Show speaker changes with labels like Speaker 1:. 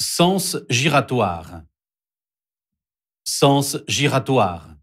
Speaker 1: Sens giratoire. Sens giratoire.